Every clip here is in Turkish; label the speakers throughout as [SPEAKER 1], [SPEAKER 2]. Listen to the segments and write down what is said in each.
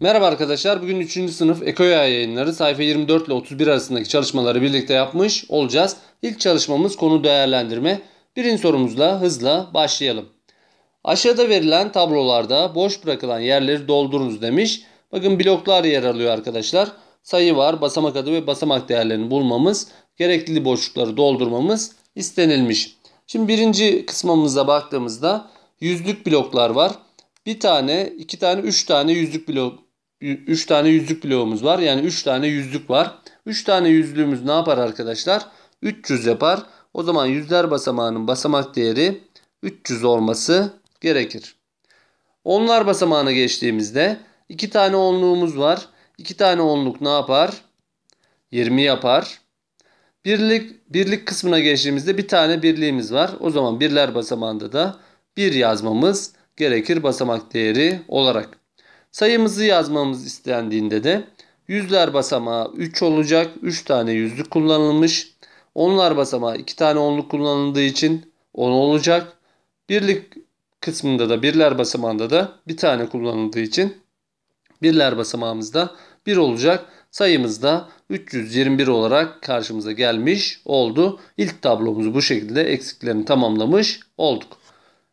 [SPEAKER 1] Merhaba arkadaşlar. Bugün 3. sınıf Ekoya yayınları sayfa 24 ile 31 arasındaki çalışmaları birlikte yapmış olacağız. İlk çalışmamız konu değerlendirme. Birinci sorumuzla hızla başlayalım. Aşağıda verilen tablolarda boş bırakılan yerleri doldurunuz demiş. Bakın bloklar yer alıyor arkadaşlar. Sayı var, basamak adı ve basamak değerlerini bulmamız, gerekli boşlukları doldurmamız istenilmiş. Şimdi birinci kısmımıza baktığımızda yüzlük bloklar var. Bir tane, iki tane, üç tane yüzlük blok 3 tane yüzlük bloğumuz var. Yani 3 tane yüzlük var. 3 tane yüzlüğümüz ne yapar arkadaşlar? 300 yapar. O zaman yüzler basamağının basamak değeri 300 olması gerekir. Onlar basamağına geçtiğimizde 2 tane onluğumuz var. 2 tane onluk ne yapar? 20 yapar. Birlik, birlik kısmına geçtiğimizde bir tane birliğimiz var. O zaman birler basamağında da 1 yazmamız gerekir basamak değeri olarak. Sayımızı yazmamız istendiğinde de yüzler basamağı 3 olacak. 3 tane yüzlük kullanılmış. Onlar basamağı 2 tane onluk kullanıldığı için 10 olacak. Birlik kısmında da birler basamağında da bir tane kullanıldığı için birler basamağımızda 1 olacak. Sayımız da 321 olarak karşımıza gelmiş oldu. İlk tablomuzu bu şekilde eksiklerini tamamlamış olduk.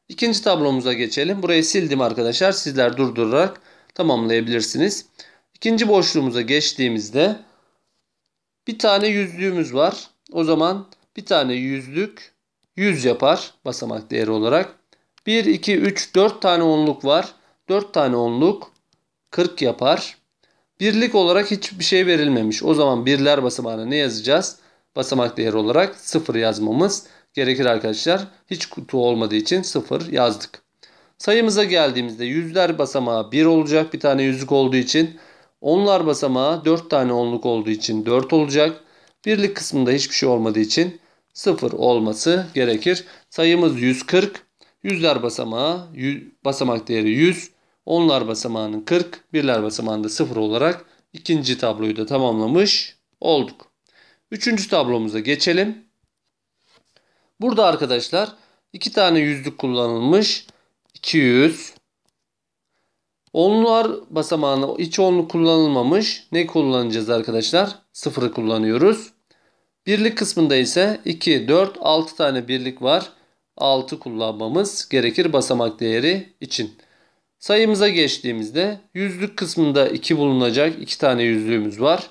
[SPEAKER 1] İkinci tablomuza geçelim. Burayı sildim arkadaşlar. Sizler durdurarak tamamlayabilirsiniz. İkinci boşluğumuza geçtiğimizde bir tane yüzlüğümüz var. O zaman bir tane yüzlük 100 yapar basamak değeri olarak. 1, 2, 3, 4 tane onluk var. 4 tane onluk 40 yapar. Birlik olarak hiçbir şey verilmemiş. O zaman birler basamağına ne yazacağız? Basamak değeri olarak 0 yazmamız gerekir arkadaşlar. Hiç kutu olmadığı için 0 yazdık. Sayımıza geldiğimizde yüzler basamağı 1 olacak bir tane yüzük olduğu için. Onlar basamağı 4 tane onluk olduğu için 4 olacak. Birlik kısmında hiçbir şey olmadığı için 0 olması gerekir. Sayımız 140. Yüzler basamağı basamak değeri 100. Onlar basamağının 40. Birler basamağında 0 olarak ikinci tabloyu da tamamlamış olduk. Üçüncü tablomuza geçelim. Burada arkadaşlar iki tane yüzlük kullanılmış. 200. Onlular basamağına hiç onlu kullanılmamış. Ne kullanacağız arkadaşlar? Sıfırı kullanıyoruz. Birlik kısmında ise 2, 4, 6 tane birlik var. 6 kullanmamız gerekir basamak değeri için. Sayımıza geçtiğimizde yüzlük kısmında 2 bulunacak 2 tane yüzlüğümüz var.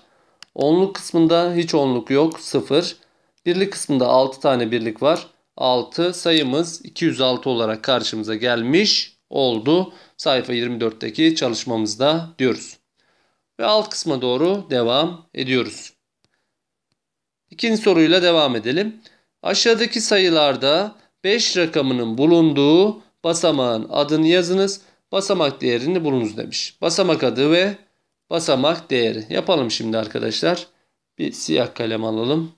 [SPEAKER 1] Onluk kısmında hiç onluk yok 0. Birlik kısmında 6 tane birlik var. 6 sayımız 206 olarak karşımıza gelmiş oldu. Sayfa 24'teki çalışmamızda diyoruz. Ve alt kısma doğru devam ediyoruz. İkinci soruyla devam edelim. Aşağıdaki sayılarda 5 rakamının bulunduğu basamağın adını yazınız. Basamak değerini bulunuz demiş. Basamak adı ve basamak değeri. Yapalım şimdi arkadaşlar. Bir siyah kalem alalım.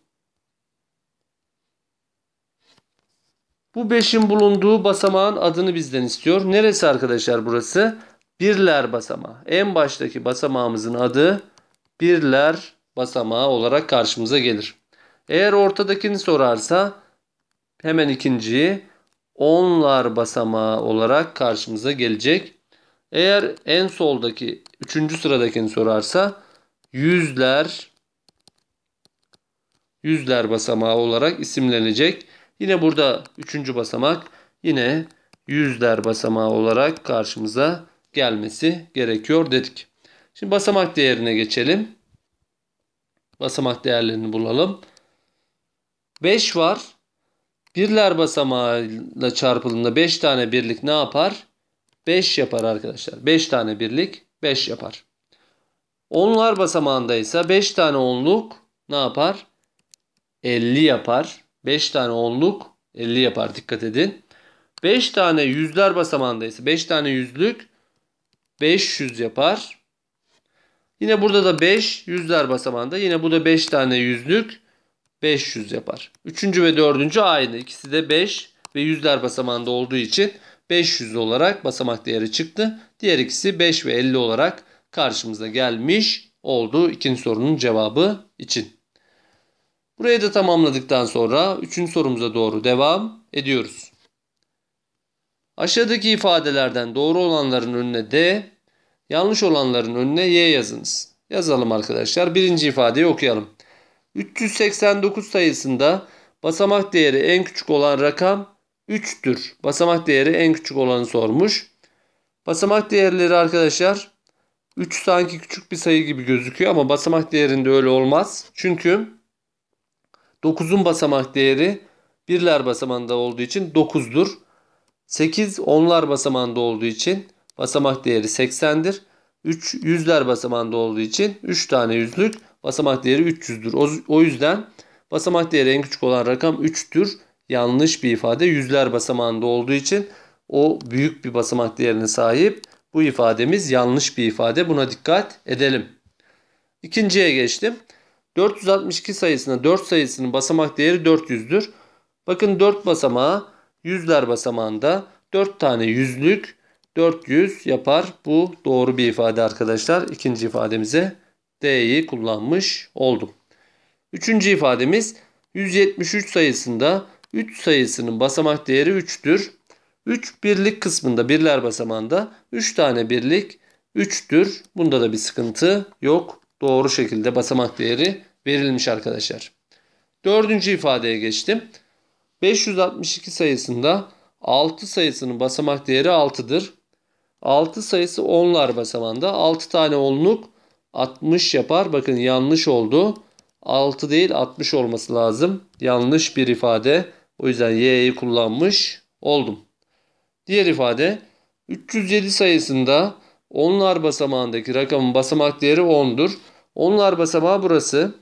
[SPEAKER 1] Bu 5'in bulunduğu basamağın adını bizden istiyor. Neresi arkadaşlar burası? Birler basamağı. En baştaki basamağımızın adı birler basamağı olarak karşımıza gelir. Eğer ortadakini sorarsa hemen ikinciyi onlar basamağı olarak karşımıza gelecek. Eğer en soldaki üçüncü sıradakini sorarsa yüzler yüzler basamağı olarak isimlenecek. Yine burada üçüncü basamak yine yüzler basamağı olarak karşımıza gelmesi gerekiyor dedik. Şimdi basamak değerine geçelim. Basamak değerlerini bulalım. 5 var. Birler basamağıyla çarpıldığında 5 tane birlik ne yapar? 5 yapar arkadaşlar. 5 tane birlik 5 yapar. Onlar basamağında ise 5 tane onluk ne yapar? 50 yapar. 5 tane onluk 50 yapar dikkat edin. 5 tane yüzler basamağında ise 5 tane yüzlük 500 yapar. Yine burada da 5 yüzler basamağında. Yine bu da 5 tane yüzlük 500 yapar. Üçüncü ve dördüncü aynı. ikisi de 5 ve yüzler basamağında olduğu için 500 olarak basamak değeri çıktı. Diğer ikisi 5 ve 50 olarak karşımıza gelmiş oldu. ikinci sorunun cevabı için. Burayı da tamamladıktan sonra üçüncü sorumuza doğru devam ediyoruz. Aşağıdaki ifadelerden doğru olanların önüne D, yanlış olanların önüne Y yazınız. Yazalım arkadaşlar. Birinci ifadeyi okuyalım. 389 sayısında basamak değeri en küçük olan rakam 3'tür. Basamak değeri en küçük olanı sormuş. Basamak değerleri arkadaşlar 3 sanki küçük bir sayı gibi gözüküyor ama basamak değerinde öyle olmaz. Çünkü 9'un basamak değeri birler basamağında olduğu için 9'dur. 8 onlar basamağında olduğu için basamak değeri 80'dir. 3 yüzler basamağında olduğu için 3 tane yüzlük basamak değeri 300'dür. O, yüzden basamak değeri en küçük olan rakam 3'tür. Yanlış bir ifade. Yüzler basamağında olduğu için o büyük bir basamak değerine sahip. Bu ifademiz yanlış bir ifade. Buna dikkat edelim. İkinciye geçtim. 462 sayısına 4 sayısının basamak değeri 400'dür. Bakın 4 basamağı yüzler basamağında 4 tane yüzlük 400 yapar. Bu doğru bir ifade arkadaşlar. İkinci ifademize D'yi kullanmış oldum. Üçüncü ifademiz 173 sayısında 3 sayısının basamak değeri 3'tür. 3 birlik kısmında birler basamağında 3 tane birlik 3'tür. Bunda da bir sıkıntı yok doğru şekilde basamak değeri verilmiş arkadaşlar. Dördüncü ifadeye geçtim. 562 sayısında 6 sayısının basamak değeri 6'dır. 6 sayısı 10'lar basamanda. 6 tane 10'luk 60 yapar. Bakın yanlış oldu. 6 değil 60 olması lazım. Yanlış bir ifade. O yüzden y'yi kullanmış oldum. Diğer ifade 307 sayısında onlar basamağındaki rakamın basamak değeri 10'dur. Onlar basamağı burası.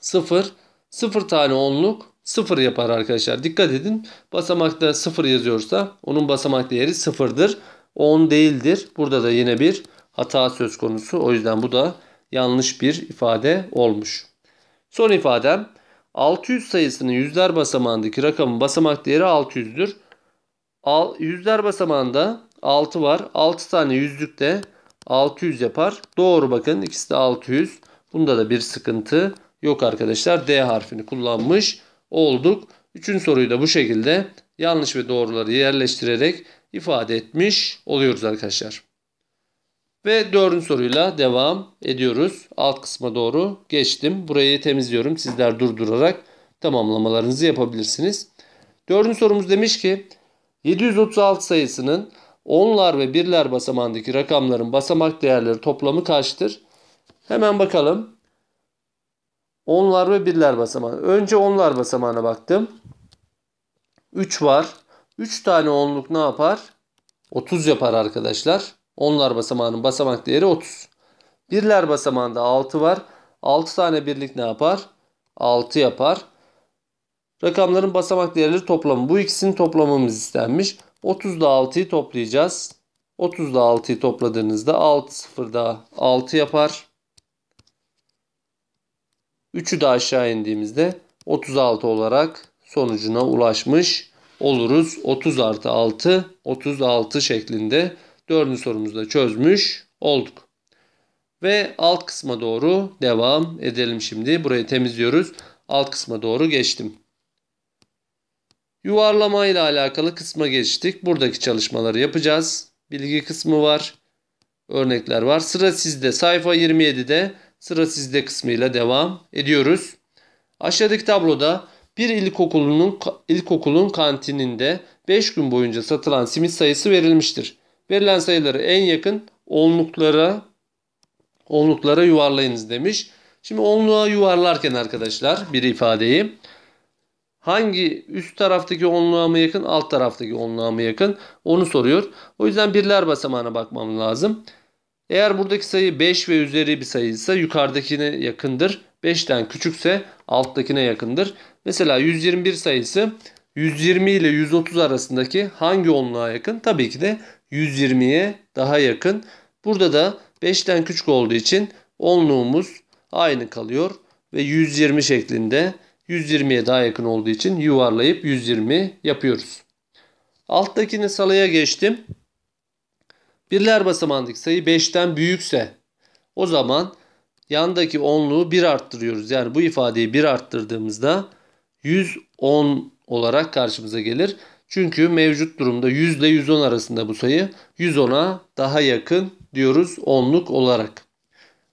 [SPEAKER 1] 0. 0 tane onluk 0 yapar arkadaşlar. Dikkat edin. Basamakta 0 yazıyorsa onun basamak değeri 0'dır. 10 değildir. Burada da yine bir hata söz konusu. O yüzden bu da yanlış bir ifade olmuş. Son ifadem 600 sayısının yüzler basamağındaki rakamın basamak değeri 600'dür. Al, yüzler basamağında 6 var. 6 tane yüzlükte 600 yapar. Doğru bakın ikisi de 600. Bunda da bir sıkıntı yok arkadaşlar. D harfini kullanmış olduk. Üçüncü soruyu da bu şekilde yanlış ve doğruları yerleştirerek ifade etmiş oluyoruz arkadaşlar. Ve dördüncü soruyla devam ediyoruz. Alt kısma doğru geçtim. Burayı temizliyorum. Sizler durdurarak tamamlamalarınızı yapabilirsiniz. Dördüncü sorumuz demiş ki 736 sayısının onlar ve birler basamağındaki rakamların basamak değerleri toplamı kaçtır? Hemen bakalım. Onlar ve birler basamağı. Önce onlar basamağına baktım. 3 var. 3 tane onluk ne yapar? 30 yapar arkadaşlar. Onlar basamağının basamak değeri 30. Birler basamağında 6 var. 6 tane birlik ne yapar? 6 yapar. Rakamların basamak değerleri toplamı. Bu ikisinin toplamamız istenmiş. 30 ile 6'yı toplayacağız. 30 ile 6'yı topladığınızda 6 0 daha 6 yapar. 3'ü de aşağı indiğimizde 36 olarak sonucuna ulaşmış oluruz. 30 artı 6 36 şeklinde 4. sorumuzda çözmüş olduk. Ve alt kısma doğru devam edelim şimdi. Burayı temizliyoruz. Alt kısma doğru geçtim. Yuvarlama ile alakalı kısma geçtik. Buradaki çalışmaları yapacağız. Bilgi kısmı var. Örnekler var. Sıra sizde. Sayfa 27'de sıra sizde kısmıyla devam ediyoruz. Aşağıdaki tabloda bir ilkokulunun ilkokulun kantininde 5 gün boyunca satılan simit sayısı verilmiştir. Verilen sayıları en yakın onluklara onluklara yuvarlayınız demiş. Şimdi onluğa yuvarlarken arkadaşlar bir ifadeyi hangi üst taraftaki onluğa mı yakın alt taraftaki onluğa mı yakın onu soruyor. O yüzden birler basamağına bakmam lazım. Eğer buradaki sayı 5 ve üzeri bir sayıysa yukarıdakine yakındır. 5'ten küçükse alttakine yakındır. Mesela 121 sayısı 120 ile 130 arasındaki hangi onluğa yakın? Tabii ki de 120'ye daha yakın. Burada da 5'ten küçük olduğu için onluğumuz aynı kalıyor ve 120 şeklinde 120'ye daha yakın olduğu için yuvarlayıp 120 yapıyoruz. Alttakini salaya geçtim. Birler basamağındaki sayı 5'ten büyükse o zaman yandaki onluğu 1 arttırıyoruz. Yani bu ifadeyi 1 arttırdığımızda 110 olarak karşımıza gelir. Çünkü mevcut durumda 100 ile 110 arasında bu sayı 110'a daha yakın diyoruz onluk olarak.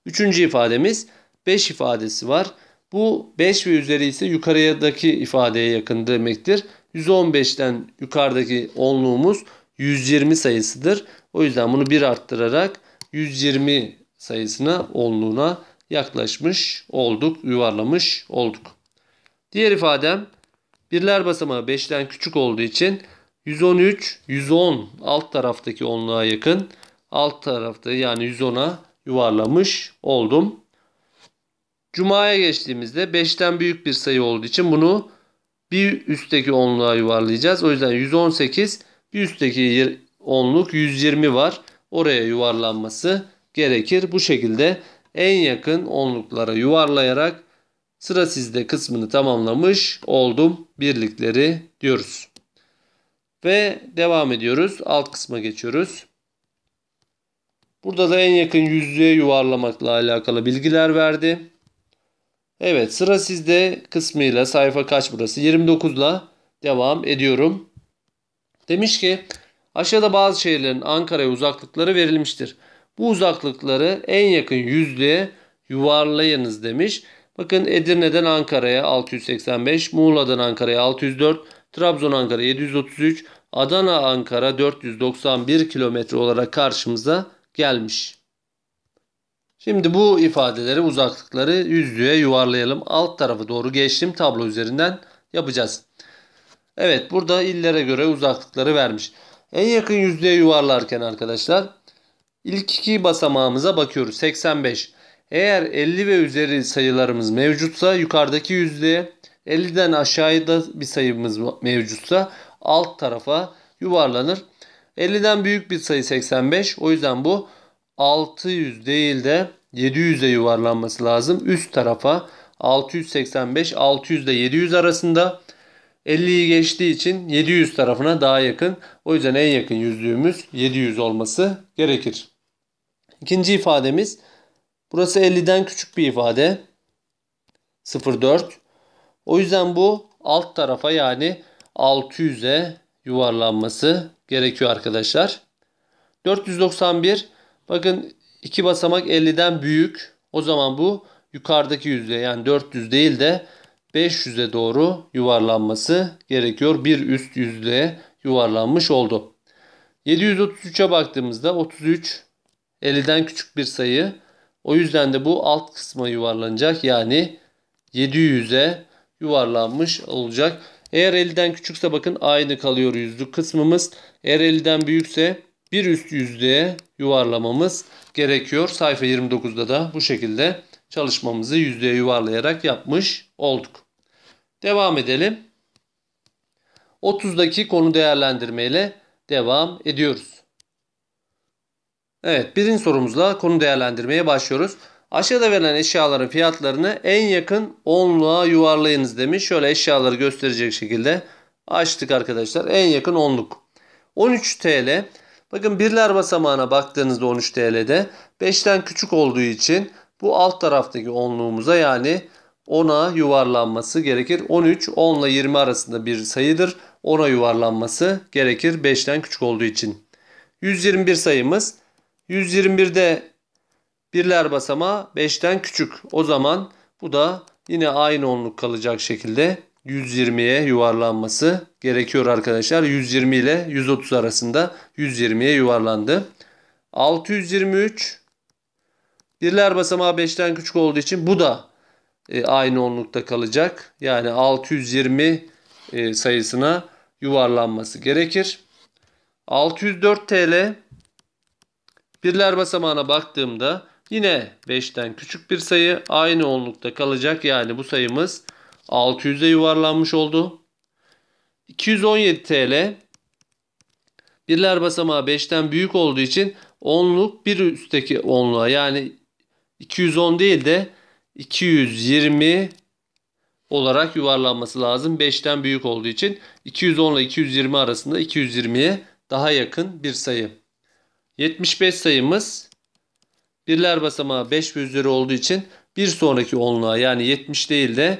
[SPEAKER 1] Üçüncü ifademiz 5 ifadesi var. Bu 5 ve üzeri ise yukarıdaki ifadeye yakın demektir. 115'ten yukarıdaki onluğumuz 120 sayısıdır. O yüzden bunu 1 arttırarak 120 sayısına onluğuna yaklaşmış olduk, yuvarlamış olduk. Diğer ifadem birler basamağı 5'ten küçük olduğu için 113, 110 alt taraftaki onluğa yakın alt tarafta yani 110'a yuvarlamış oldum. Cuma'ya geçtiğimizde 5'ten büyük bir sayı olduğu için bunu bir üstteki onluğa yuvarlayacağız. O yüzden 118 bir üstteki onluk 120 var. Oraya yuvarlanması gerekir. Bu şekilde en yakın onluklara yuvarlayarak sıra sizde kısmını tamamlamış oldum birlikleri diyoruz. Ve devam ediyoruz. Alt kısma geçiyoruz. Burada da en yakın yüzlüğe yuvarlamakla alakalı bilgiler verdi. Evet sıra sizde kısmıyla sayfa kaç burası? 29'la devam ediyorum. Demiş ki aşağıda bazı şehirlerin Ankara'ya uzaklıkları verilmiştir. Bu uzaklıkları en yakın yüzlüğe yuvarlayınız demiş. Bakın Edirne'den Ankara'ya 685, Muğla'dan Ankara'ya 604, Trabzon Ankara 733, Adana Ankara 491 kilometre olarak karşımıza gelmiş. Şimdi bu ifadeleri uzaklıkları yüzlüğe yuvarlayalım. Alt tarafı doğru geçtim tablo üzerinden yapacağız. Evet burada illere göre uzaklıkları vermiş. En yakın yüzlüğe yuvarlarken arkadaşlar ilk iki basamağımıza bakıyoruz. 85. Eğer 50 ve üzeri sayılarımız mevcutsa yukarıdaki yüzlüğe 50'den aşağıda bir sayımız mevcutsa alt tarafa yuvarlanır. 50'den büyük bir sayı 85. O yüzden bu 600 değil de 700'e yuvarlanması lazım. Üst tarafa 685 600 ile 700 arasında 50'yi geçtiği için 700 tarafına daha yakın. O yüzden en yakın yüzlüğümüz 700 olması gerekir. İkinci ifademiz burası 50'den küçük bir ifade. 04. O yüzden bu alt tarafa yani 600'e yuvarlanması gerekiyor arkadaşlar. 491 Bakın 2 basamak 50'den büyük. O zaman bu yukarıdaki yüzde yani 400 değil de 500'e doğru yuvarlanması gerekiyor. Bir üst yüzde yuvarlanmış oldu. 733'e baktığımızda 33 50'den küçük bir sayı. O yüzden de bu alt kısma yuvarlanacak. Yani 700'e yuvarlanmış olacak. Eğer 50'den küçükse bakın aynı kalıyor yüzlük kısmımız. Eğer 50'den büyükse bir üst yüzlüğe yuvarlamamız gerekiyor. Sayfa 29'da da bu şekilde çalışmamızı yüzlüğe yuvarlayarak yapmış olduk. Devam edelim. 30'daki konu değerlendirme ile devam ediyoruz. Evet birinci sorumuzla konu değerlendirmeye başlıyoruz. Aşağıda verilen eşyaların fiyatlarını en yakın onluğa yuvarlayınız demiş. Şöyle eşyaları gösterecek şekilde açtık arkadaşlar. En yakın onluk. 13 TL Bakın birler basamağına baktığınızda 13 TL'de 5'ten küçük olduğu için bu alt taraftaki onluğumuza yani 10'a yuvarlanması gerekir. 13 10 ile 20 arasında bir sayıdır. 10'a yuvarlanması gerekir 5'ten küçük olduğu için. 121 sayımız. 121'de birler basamağı 5'ten küçük. O zaman bu da yine aynı onluk kalacak şekilde 120'ye yuvarlanması gerekiyor arkadaşlar. 120 ile 130 arasında 120'ye yuvarlandı. 623 birler basamağı 5'ten küçük olduğu için bu da e, aynı onlukta kalacak. Yani 620 e, sayısına yuvarlanması gerekir. 604 TL birler basamağına baktığımda yine 5'ten küçük bir sayı aynı onlukta kalacak. Yani bu sayımız 600'e yuvarlanmış oldu. 217 TL birler basamağı 5'ten büyük olduğu için onluk bir üstteki onluğa yani 210 değil de 220 olarak yuvarlanması lazım. 5'ten büyük olduğu için 210 ile 220 arasında 220'ye daha yakın bir sayı. 75 sayımız birler basamağı 5 ve üzeri olduğu için bir sonraki onluğa yani 70 değil de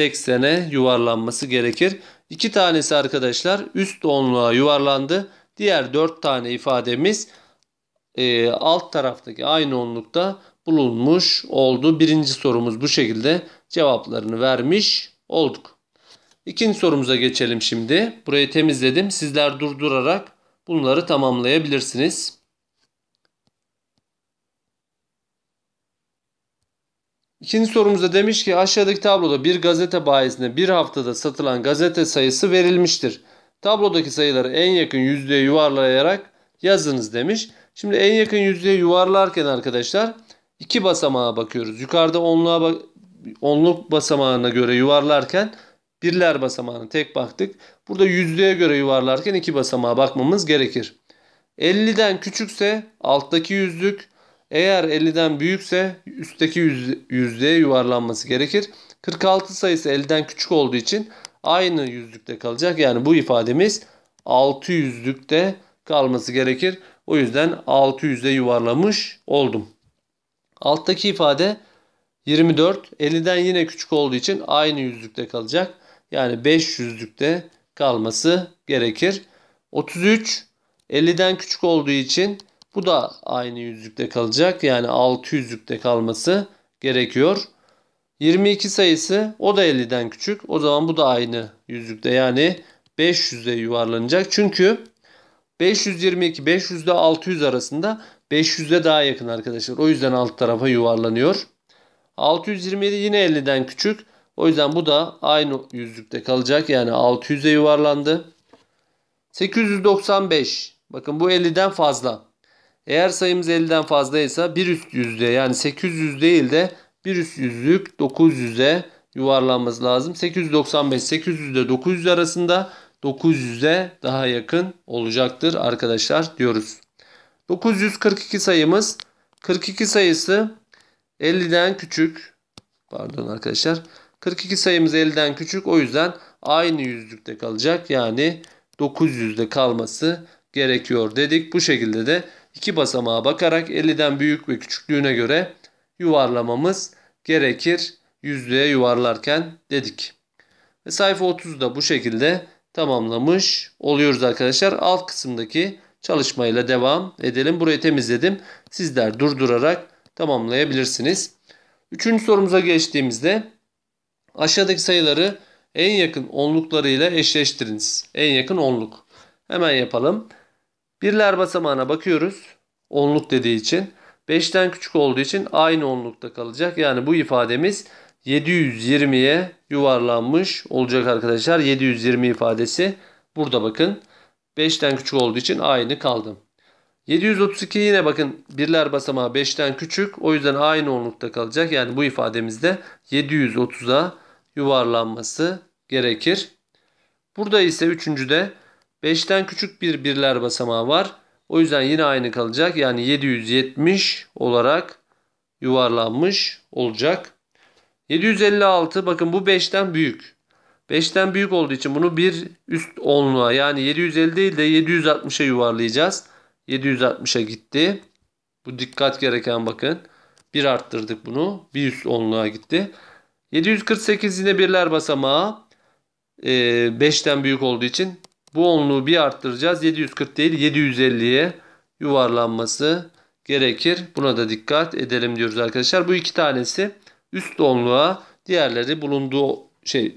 [SPEAKER 1] 80'e yuvarlanması gerekir. İki tanesi arkadaşlar üst onluğa yuvarlandı. Diğer dört tane ifademiz e, alt taraftaki aynı onlukta bulunmuş oldu. Birinci sorumuz bu şekilde cevaplarını vermiş olduk. İkinci sorumuza geçelim şimdi. Burayı temizledim. Sizler durdurarak bunları tamamlayabilirsiniz. İkinci sorumuzda demiş ki aşağıdaki tabloda bir gazete bayisinde bir haftada satılan gazete sayısı verilmiştir. Tablodaki sayıları en yakın yüzdeye yuvarlayarak yazınız demiş. Şimdi en yakın yüzdeye yuvarlarken arkadaşlar iki basamağa bakıyoruz. Yukarıda onluğa bak onluk basamağına göre yuvarlarken birler basamağına tek baktık. Burada yüzdeye göre yuvarlarken iki basamağa bakmamız gerekir. 50'den küçükse alttaki yüzlük, eğer 50'den büyükse üstteki yüzdeye yuvarlanması gerekir. 46 sayısı 50'den küçük olduğu için aynı yüzlükte kalacak. Yani bu ifademiz 6 yüzlükte kalması gerekir. O yüzden 6 yüzde yuvarlamış oldum. Alttaki ifade 24 50'den yine küçük olduğu için aynı yüzlükte kalacak. Yani 5 yüzlükte kalması gerekir. 33 50'den küçük olduğu için bu da aynı yüzlükte kalacak. Yani 6 yüzlükte kalması gerekiyor. 22 sayısı o da 50'den küçük. O zaman bu da aynı yüzlükte yani 500'e yuvarlanacak. Çünkü 522 500 ile 600 arasında 500'e daha yakın arkadaşlar. O yüzden alt tarafa yuvarlanıyor. 627 yine 50'den küçük. O yüzden bu da aynı yüzlükte kalacak. Yani 600'e yuvarlandı. 895. Bakın bu 50'den fazla. Eğer sayımız 50'den fazlaysa bir üst yüzde yani 800 değil de bir üst yüzlük 900'e yuvarlanması lazım. 895 800 ile 900 arasında 900'e daha yakın olacaktır arkadaşlar diyoruz. 942 sayımız 42 sayısı 50'den küçük. Pardon arkadaşlar. 42 sayımız 50'den küçük. O yüzden aynı yüzlükte kalacak. Yani 900'de kalması gerekiyor dedik. Bu şekilde de iki basamağa bakarak 50'den büyük ve küçüklüğüne göre yuvarlamamız gerekir. Yüzlüğe yuvarlarken dedik. Ve sayfa 30'u da bu şekilde tamamlamış oluyoruz arkadaşlar. Alt kısımdaki çalışmayla devam edelim. Burayı temizledim. Sizler durdurarak tamamlayabilirsiniz. Üçüncü sorumuza geçtiğimizde aşağıdaki sayıları en yakın onluklarıyla eşleştiriniz. En yakın onluk. Hemen yapalım. Birler basamağına bakıyoruz. Onluk dediği için. 5'ten küçük olduğu için aynı onlukta kalacak. Yani bu ifademiz 720'ye yuvarlanmış olacak arkadaşlar. 720 ifadesi burada bakın. 5'ten küçük olduğu için aynı kaldım 732 yine bakın birler basamağı 5'ten küçük. O yüzden aynı onlukta kalacak. Yani bu ifademizde 730'a yuvarlanması gerekir. Burada ise üçüncüde 5'ten küçük bir birler basamağı var. O yüzden yine aynı kalacak. Yani 770 olarak yuvarlanmış olacak. 756 bakın bu 5'ten büyük. 5'ten büyük olduğu için bunu bir üst onluğa yani 750 değil de 760'a yuvarlayacağız. 760'a gitti. Bu dikkat gereken bakın. Bir arttırdık bunu. Bir üst onluğa gitti. 748 yine birler basamağı. 5'ten büyük olduğu için bu onluğu bir arttıracağız. 740 değil 750'ye yuvarlanması gerekir. Buna da dikkat edelim diyoruz arkadaşlar. Bu iki tanesi üst onluğa diğerleri bulunduğu şey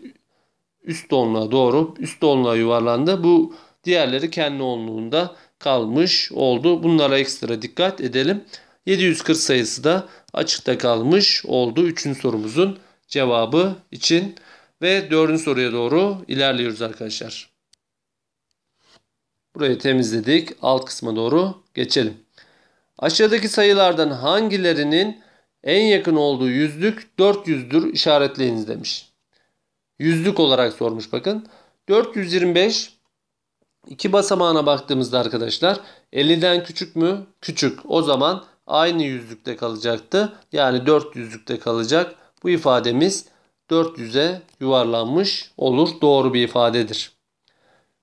[SPEAKER 1] üst onluğa doğru üst onluğa yuvarlandı. Bu diğerleri kendi onluğunda kalmış oldu. Bunlara ekstra dikkat edelim. 740 sayısı da açıkta kalmış oldu. Üçüncü sorumuzun cevabı için ve dördüncü soruya doğru ilerliyoruz arkadaşlar. Burayı temizledik. Alt kısma doğru geçelim. Aşağıdaki sayılardan hangilerinin en yakın olduğu yüzlük 400'dür işaretleyiniz demiş. Yüzlük olarak sormuş bakın. 425 iki basamağına baktığımızda arkadaşlar 50'den küçük mü? Küçük. O zaman aynı yüzlükte kalacaktı. Yani 4 yüzlükte kalacak. Bu ifademiz 400'e yuvarlanmış olur. Doğru bir ifadedir.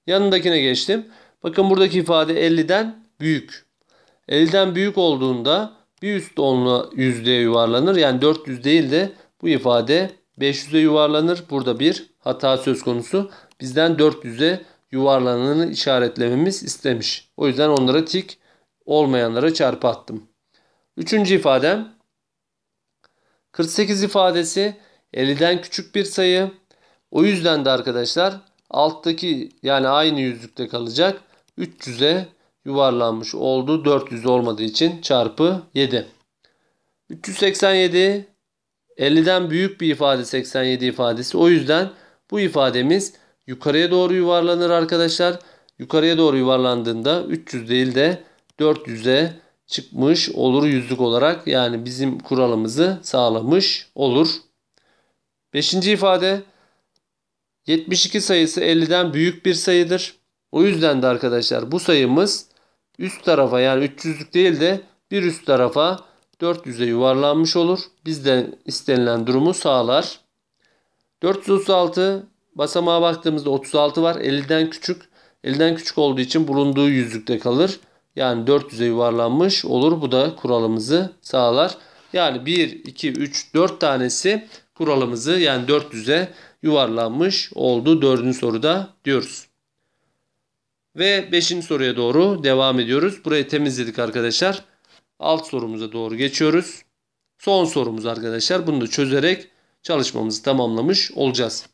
[SPEAKER 1] Yanındakine geçtim. Bakın buradaki ifade 50'den büyük. 50'den büyük olduğunda bir üst onlu yüzdeye yuvarlanır. Yani 400 değil de bu ifade 500'e yuvarlanır. Burada bir hata söz konusu. Bizden 400'e yuvarlananı işaretlememiz istemiş. O yüzden onlara tik olmayanlara çarpı attım. Üçüncü ifadem 48 ifadesi 50'den küçük bir sayı. O yüzden de arkadaşlar alttaki yani aynı yüzlükte kalacak. 300'e yuvarlanmış oldu. 400 olmadığı için çarpı 7. 387 50'den büyük bir ifade 87 ifadesi. O yüzden bu ifademiz yukarıya doğru yuvarlanır arkadaşlar. Yukarıya doğru yuvarlandığında 300 değil de 400'e çıkmış olur yüzlük olarak. Yani bizim kuralımızı sağlamış olur. Beşinci ifade 72 sayısı 50'den büyük bir sayıdır. O yüzden de arkadaşlar bu sayımız üst tarafa yani 300'lük değil de bir üst tarafa 400'e yuvarlanmış olur. Bizden istenilen durumu sağlar. 436 basamağa baktığımızda 36 var. 50'den küçük. 50'den küçük olduğu için bulunduğu yüzlükte kalır. Yani 400'e yuvarlanmış olur. Bu da kuralımızı sağlar. Yani 1, 2, 3, 4 tanesi kuralımızı yani 400'e yuvarlanmış oldu. Dördüncü soruda diyoruz. Ve 5. soruya doğru devam ediyoruz. Burayı temizledik arkadaşlar. Alt sorumuza doğru geçiyoruz. Son sorumuz arkadaşlar. Bunu da çözerek çalışmamızı tamamlamış olacağız.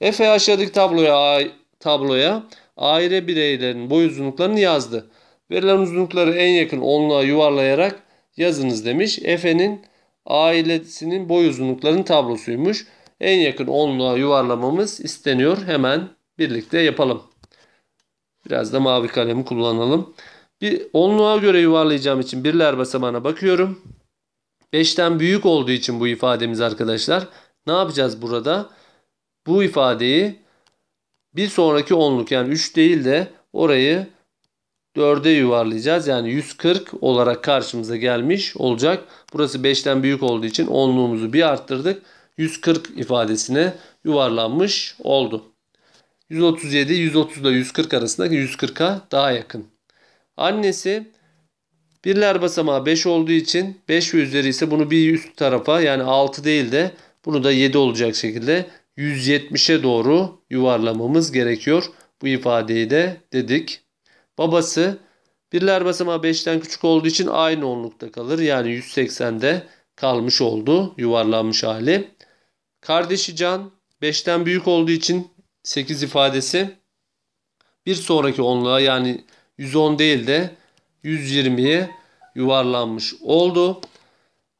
[SPEAKER 1] Efe aşağıdaki tabloya tabloya aile bireylerin boy uzunluklarını yazdı. Verilen uzunlukları en yakın onluğa yuvarlayarak yazınız demiş. Efe'nin ailesinin boy uzunluklarının tablosuymuş. En yakın onluğa yuvarlamamız isteniyor. Hemen birlikte yapalım. Biraz da mavi kalemi kullanalım. Bir onluğa göre yuvarlayacağım için birler basamağına bakıyorum. 5'ten büyük olduğu için bu ifademiz arkadaşlar. Ne yapacağız burada? Bu ifadeyi bir sonraki onluk yani 3 değil de orayı 4'e yuvarlayacağız. Yani 140 olarak karşımıza gelmiş olacak. Burası 5'ten büyük olduğu için onluğumuzu bir arttırdık. 140 ifadesine yuvarlanmış oldu. 137, 130 ile 140 arasındaki 140'a daha yakın. Annesi birler basamağı 5 olduğu için 5 ve üzeri ise bunu bir üst tarafa yani 6 değil de bunu da 7 olacak şekilde 170'e doğru yuvarlamamız gerekiyor. Bu ifadeyi de dedik. Babası birler basamağı 5'ten küçük olduğu için aynı onlukta kalır. Yani 180'de kalmış oldu yuvarlanmış hali. Kardeşi Can 5'ten büyük olduğu için 8 ifadesi bir sonraki onluğa yani 110 değil de 120'ye yuvarlanmış oldu.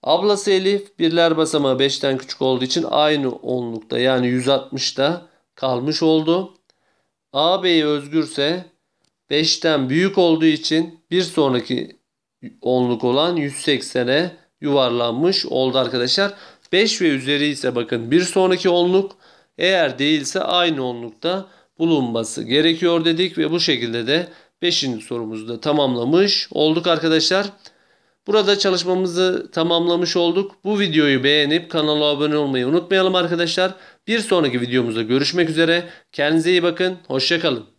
[SPEAKER 1] Ablası Elif birler basamağı 5'ten küçük olduğu için aynı onlukta yani 160'da kalmış oldu. AB'yi özgürse 5'ten büyük olduğu için bir sonraki onluk olan 180'e yuvarlanmış oldu arkadaşlar. 5 ve üzeri ise bakın bir sonraki onluk eğer değilse aynı onlukta bulunması gerekiyor dedik ve bu şekilde de 5. sorumuzu da tamamlamış olduk arkadaşlar. Burada çalışmamızı tamamlamış olduk. Bu videoyu beğenip kanala abone olmayı unutmayalım arkadaşlar. Bir sonraki videomuzda görüşmek üzere. Kendinize iyi bakın. Hoşçakalın.